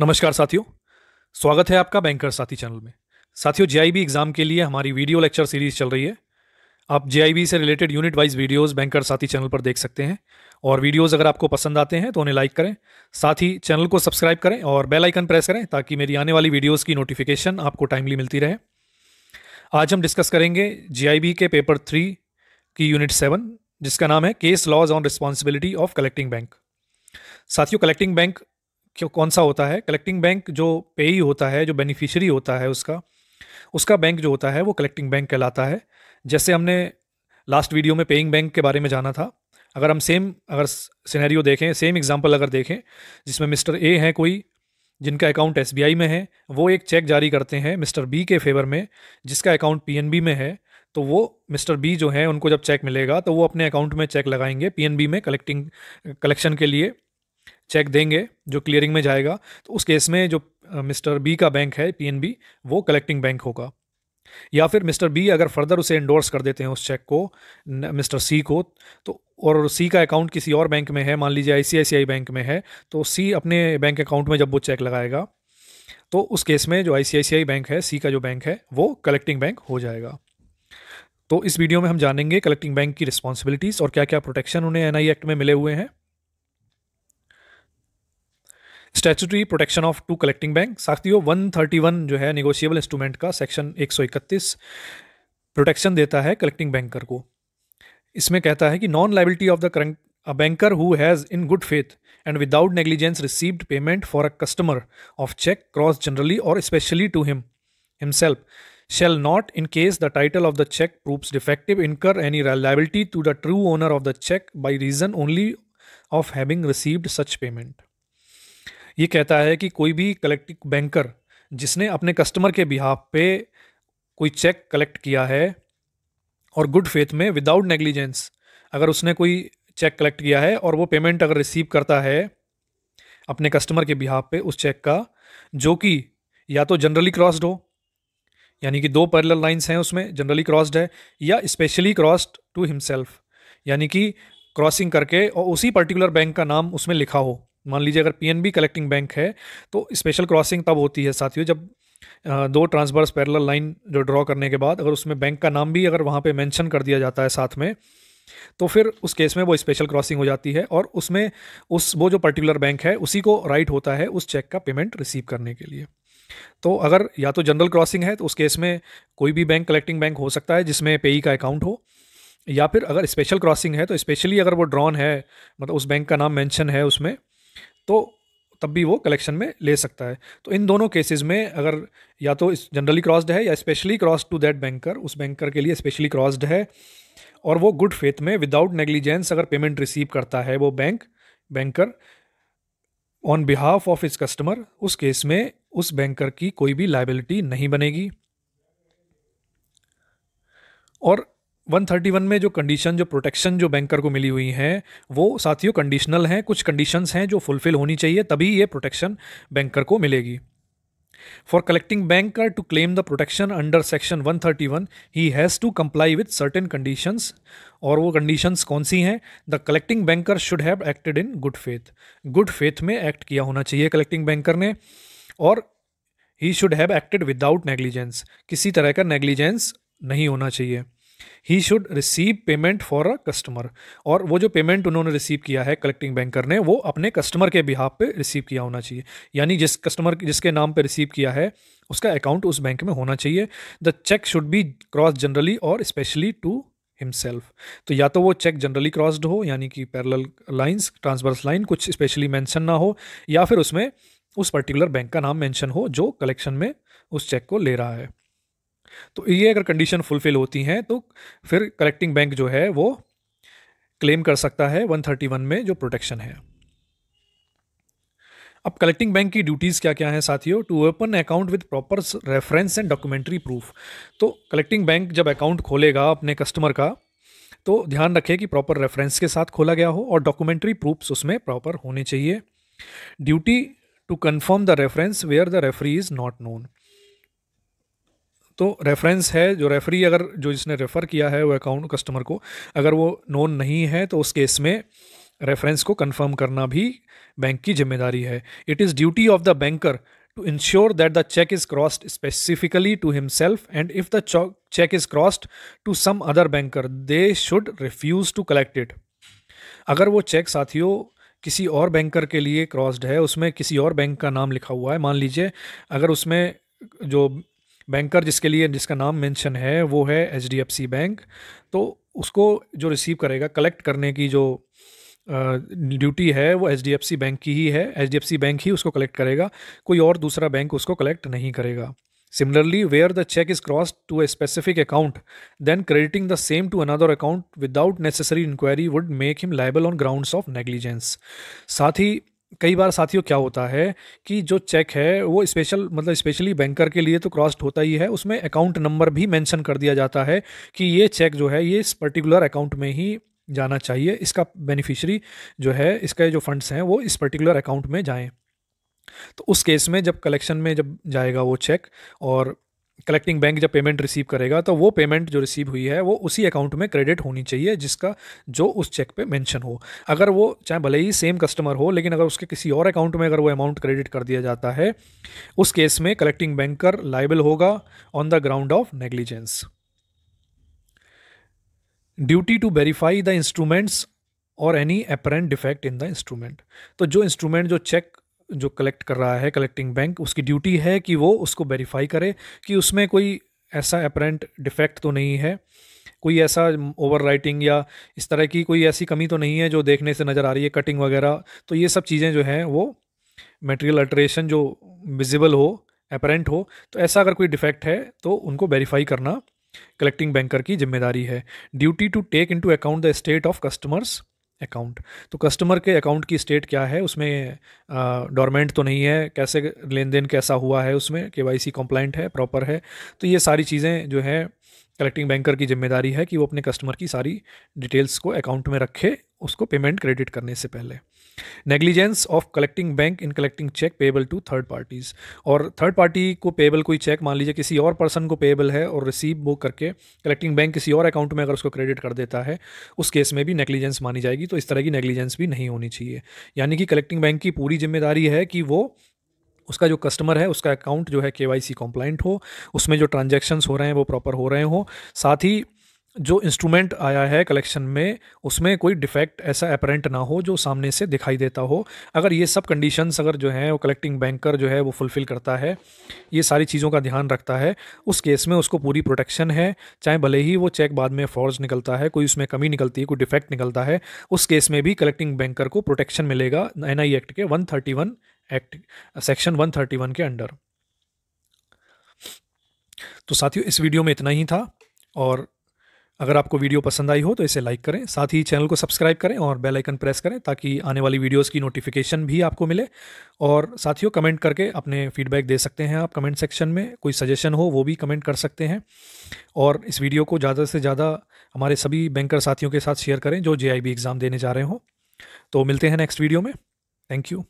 नमस्कार साथियों स्वागत है आपका बैंकर साथी चैनल में साथियों जेआईबी एग्जाम के लिए हमारी वीडियो लेक्चर सीरीज चल रही है आप जेआईबी से related unit wise videos banker Sathi channel पर देख सकते हैं और वीडियोस अगर आपको पसंद आते हैं तो उन्हें लाइक करें साथ ही चैनल को सब्सक्राइब करें और बेल आइकन प्रेस करें ताकि मेरी आने वाली वीडियोस की नोटिफिकेशन आपको टाइमली मिलती रहे आज हम डिस्कस करेंगे जीआईबी के पेपर थ्री की यूनिट सेवन जिसका नाम है case laws on responsibility of collecting bank साथियों कलेक्टिंग बैंक क्यों कौन सा होता है कलेक्टिंग बैंक जो ही होता है जो बेनिफिशियरी होता है उसका उसका बैंक जो होता है वो कलेक्टिंग बैंक कहलाता है जैसे हमने लास्ट वीडियो में पेइंग बैंक के बारे में जाना था अगर हम सेम अगर सिनेरियो देखें सेम एग्जांपल अगर देखें जिसमें मिस्टर ए हैं कोई जिनका अकाउंट एस में है वो एक चेक जारी करते हैं मिस्टर बी के फेवर में जिसका अकाउंट पी में है तो वो मिस्टर बी जो है उनको जब चेक मिलेगा तो वो अपने अकाउंट में चेक लगाएंगे पी में कलेक्टिंग कलेक्शन के लिए चेक देंगे जो क्लियरिंग में जाएगा तो उस केस में जो मिस्टर बी का बैंक है पीएनबी वो कलेक्टिंग बैंक होगा या फिर मिस्टर बी अगर फर्दर उसे इंडोर्स कर देते हैं उस चेक को मिस्टर सी को तो और सी का अकाउंट किसी और बैंक में है मान लीजिए आईसीआईसीआई बैंक में है तो सी अपने बैंक अकाउंट में जब वो चेक लगाएगा तो उस केस में जो आईसीआईसीआई बैंक है सी का जो बैंक है वो कलेक्टिंग बैंक हो जाएगा तो इस वीडियो में हम जानेंगे कलेक्टिंग बैंक की रिस्पॉन्सिबिलिटीज़ और क्या क्या प्रोटेक्शन उन्हें एनआई एक्ट में मिले हुए हैं statutory protection of to collecting bank साथियों 131 जो है निगोशियबल इंस्ट्रूमेंट का सेक्शन एक सौ इकतीस प्रोटेक्शन देता है कलेक्टिंग बैंकर को इसमें कहता है कि non liability of the current a banker who has in good faith and without negligence received payment for a customer of cheque crossed generally और specially to him himself shall not in case the title of the cheque proves defective incur any liability to the true owner of the cheque by reason only of having received such payment ये कहता है कि कोई भी collective banker जिसने अपने customer के behalf पे कोई चेक कलेक्ट किया है और गुड फेथ में विदाउट नेग्लिजेंस अगर उसने कोई चेक कलेक्ट किया है और वो पेमेंट अगर रिसीव करता है अपने कस्टमर के बिहाफ पे उस चेक का जो कि या तो जनरली क्रॉस्ड हो यानी कि दो पैरल लाइंस हैं उसमें जनरली क्रॉस्ड है या स्पेशली क्रॉस्ड टू हिमसेल्फ यानी कि क्रॉसिंग करके और उसी पर्टिकुलर बैंक का नाम उसमें लिखा हो मान लीजिए अगर पी कलेक्टिंग बैंक है तो स्पेशल क्रॉसिंग तब होती है साथियों जब दो ट्रांसवर्स पैरल लाइन जो ड्रॉ करने के बाद अगर उसमें बैंक का नाम भी अगर वहाँ पर मैंशन कर दिया जाता है साथ में तो फिर उस केस में वो स्पेशल क्रॉसिंग हो जाती है और उसमें उस वो जो पर्टिकुलर बैंक है उसी को राइट होता है उस चेक का पेमेंट रिसीव करने के लिए तो अगर या तो जनरल क्रॉसिंग है तो उस केस में कोई भी बैंक कलेक्टिंग बैंक हो सकता है जिसमें पेई का अकाउंट हो या फिर अगर स्पेशल क्रॉसिंग है तो स्पेशली अगर वो ड्रॉन है मतलब उस बैंक का नाम मैंशन है उसमें तो तब भी वो कलेक्शन में ले सकता है तो इन दोनों केसेस में अगर या तो जनरली क्रॉस्ड है या specially cross to that banker उस बैंकर के लिए स्पेशली क्रॉस्ड है और वो गुड फेथ में विदाउट नेग्लिजेंस अगर पेमेंट रिसीव करता है वो bank banker on behalf of इस कस्टमर उस केस में उस बैंकर की कोई भी लाइबिलिटी नहीं बनेगी और 131 में जो कंडीशन जो प्रोटेक्शन जो बैंकर को मिली हुई है वो साथियों कंडीशनल हैं कुछ कंडीशंस हैं जो फुलफिल होनी चाहिए तभी ये प्रोटेक्शन बैंकर को मिलेगी for collecting banker to claim the protection under section 131 he has to comply with certain conditions और वो कंडीशंस कौन सी हैं the collecting banker should have acted in good faith good faith में एक्ट किया होना चाहिए कलेक्टिंग बैंकर ने और he should have acted without negligence किसी तरह का नेग्लिजेंस नहीं होना चाहिए he should receive payment for a customer और वो जो पेमेंट उन्होंने रिसीव किया है कलेक्टिंग बैंकर ने वो अपने कस्टमर के बिहाफ पे रिसीव किया होना चाहिए यानी जिस कस्टमर जिसके नाम पे रिसीव किया है उसका अकाउंट उस बैंक में होना चाहिए the cheque should be cross generally और स्पेशली टू हिमसेल्फ तो या तो वो चेक जनरली क्रॉस्ड हो यानी कि पैरल लाइन्स ट्रांसवर्स लाइन कुछ स्पेशली मैंशन ना हो या फिर उसमें उस पर्टिकुलर बैंक का नाम मैंशन हो जो कलेक्शन में उस चेक को ले रहा है तो ये अगर कंडीशन फुलफिल होती हैं तो फिर कलेक्टिंग बैंक जो है वो क्लेम कर सकता है 131 में जो प्रोटेक्शन है अब कलेक्टिंग बैंक की ड्यूटीज़ क्या क्या हैं साथियों to open account with proper reference and documentary proof तो कलेक्टिंग बैंक जब अकाउंट खोलेगा अपने कस्टमर का तो ध्यान रखें कि प्रॉपर रेफरेंस के साथ खोला गया हो और डॉक्यूमेंट्री प्रूफ्स उसमें प्रॉपर होने चाहिए duty to confirm the reference where the referee is not known तो रेफरेंस है जो रेफरी अगर जो जिसने रेफ़र किया है वो अकाउंट कस्टमर को अगर वो नोन नहीं है तो उस केस में रेफरेंस को कंफर्म करना भी बैंक की जिम्मेदारी है it is duty of the banker to ensure that the cheque is crossed specifically to himself and if the cheque is crossed to some other banker they should refuse to collect it अगर वो check साथियों किसी और banker के लिए crossed है उसमें किसी और बैंक का नाम लिखा हुआ है मान लीजिए अगर उसमें जो बैंकर जिसके लिए जिसका नाम मेंशन है वो है एच बैंक तो उसको जो रिसीव करेगा कलेक्ट करने की जो ड्यूटी है वो एच बैंक की ही है एच बैंक ही उसको कलेक्ट करेगा कोई और दूसरा बैंक उसको कलेक्ट नहीं करेगा similarly where the cheque is cross to a specific account then crediting the same to another account without necessary inquiry would make him liable on ground of negligence साथ ही कई बार साथियों क्या होता है कि जो चेक है वो स्पेशल मतलब स्पेशली बैंकर के लिए तो क्रॉस्ड होता ही है उसमें अकाउंट नंबर भी मेंशन कर दिया जाता है कि ये चेक जो है ये इस पर्टिकुलर अकाउंट में ही जाना चाहिए इसका बेनिफिशरी जो है इसका जो फंड्स हैं वो इस पर्टिकुलर अकाउंट में जाएँ तो उस केस में जब कलेक्शन में जब जाएगा वो चेक और कलेक्टिंग बैंक जब पेमेंट रिसीव करेगा तो वो पेमेंट जो रिसीव हुई है वो उसी अकाउंट में क्रेडिट होनी चाहिए जिसका जो उस चेक पे मेंशन हो अगर वो चाहे भले ही सेम कस्टमर हो लेकिन अगर उसके किसी और अकाउंट में अगर वो अमाउंट क्रेडिट कर दिया जाता है उस केस में कलेक्टिंग बैंकर लाइबल होगा on the ground of negligence duty to verify the instruments और any apparent defect in the instrument तो जो इंस्ट्रूमेंट जो चेक जो कलेक्ट कर रहा है कलेक्टिंग बैंक उसकी ड्यूटी है कि वो उसको वेरीफाई करे कि उसमें कोई ऐसा अपरेंट डिफेक्ट तो नहीं है कोई ऐसा ओवर राइटिंग या इस तरह की कोई ऐसी कमी तो नहीं है जो देखने से नज़र आ रही है कटिंग वगैरह तो ये सब चीज़ें जो हैं वो मटेरियल अल्ट्रेशन जो विजिबल हो अपरेंट हो तो ऐसा अगर कोई डिफेक्ट है तो उनको वेरीफाई करना कलेक्टिंग बैंकर की जिम्मेदारी है duty to take into account the state of customer's account तो कस्टमर के अकाउंट की स्टेट क्या है उसमें डोरमेंट तो नहीं है कैसे लेन देन कैसा हुआ है उसमें के वाई सी कॉम्प्लाइंट है प्रॉपर है तो ये सारी चीज़ें जो है कलेक्टिंग बैंकर की जिम्मेदारी है कि वो अपने कस्टमर की सारी डिटेल्स को अकाउंट में रखे उसको पेमेंट क्रेडिट करने से पहले negligence of collecting bank in collecting cheque payable to third parties और थर्ड पार्टी को पेबल कोई चेक मान लीजिए किसी और पर्सन को पेबल है और रिसीव वो करके कलेक्टिंग बैंक किसी और अकाउंट में अगर उसको क्रेडिट कर देता है उस केस में भी नेग्लिजेंस मानी जाएगी तो इस तरह की नेग्लिजेंस भी नहीं होनी चाहिए यानी कि कलेक्टिंग बैंक की पूरी जिम्मेदारी है कि वो उसका जो कस्टमर है उसका अकाउंट जो है के वाई हो उसमें जो ट्रांजेक्शन्स हो रहे हैं वो प्रॉपर हो रहे हों साथ ही जो इंस्ट्रूमेंट आया है कलेक्शन में उसमें कोई डिफेक्ट ऐसा अपरेंट ना हो जो सामने से दिखाई देता हो अगर ये सब कंडीशंस अगर जो हैं वो कलेक्टिंग बैंकर जो है वो फुलफ़िल करता है ये सारी चीज़ों का ध्यान रखता है उस केस में उसको पूरी प्रोटेक्शन है चाहे भले ही वो चेक बाद में फॉर्ज निकलता है कोई उसमें कमी निकलती है कोई डिफेक्ट निकलता है उस केस में भी कलेक्टिंग बैंकर को प्रोटेक्शन मिलेगा एन एक्ट के वन एक्ट सेक्शन वन के अंडर तो साथियों इस वीडियो में इतना ही था और अगर आपको वीडियो पसंद आई हो तो इसे लाइक करें साथ ही चैनल को सब्सक्राइब करें और बेल आइकन प्रेस करें ताकि आने वाली वीडियोस की नोटिफिकेशन भी आपको मिले और साथियों कमेंट करके अपने फीडबैक दे सकते हैं आप कमेंट सेक्शन में कोई सजेशन हो वो भी कमेंट कर सकते हैं और इस वीडियो को ज़्यादा से ज़्यादा हमारे सभी बैंकर साथियों के साथ शेयर करें जो जे एग्ज़ाम देने जा रहे हों तो मिलते हैं नेक्स्ट वीडियो में थैंक यू